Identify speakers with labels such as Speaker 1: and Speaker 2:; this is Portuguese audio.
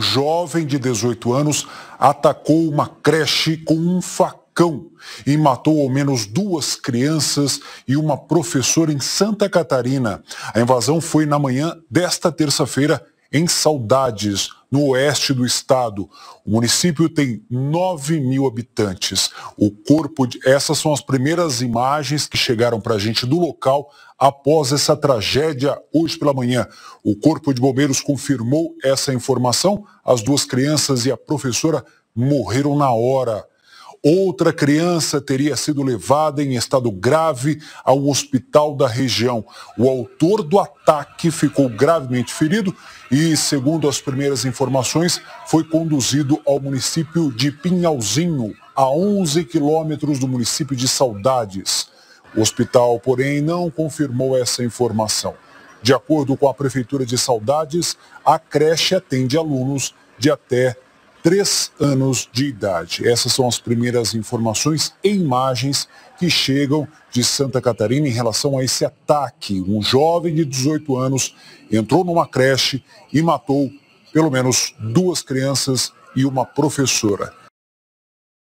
Speaker 1: um jovem de 18 anos atacou uma creche com um facão e matou ao menos duas crianças e uma professora em Santa Catarina. A invasão foi na manhã desta terça-feira em Saudades, no oeste do estado. O município tem 9 mil habitantes. O corpo de... Essas são as primeiras imagens que chegaram para a gente do local após essa tragédia hoje pela manhã. O Corpo de Bombeiros confirmou essa informação. As duas crianças e a professora morreram na hora. Outra criança teria sido levada em estado grave ao hospital da região. O autor do ataque ficou gravemente ferido e, segundo as primeiras informações, foi conduzido ao município de Pinhalzinho, a 11 quilômetros do município de Saudades. O hospital, porém, não confirmou essa informação. De acordo com a Prefeitura de Saudades, a creche atende alunos de até três anos de idade. Essas são as primeiras informações e imagens que chegam de Santa Catarina em relação a esse ataque. Um jovem de 18 anos entrou numa creche e matou pelo menos duas crianças e uma professora.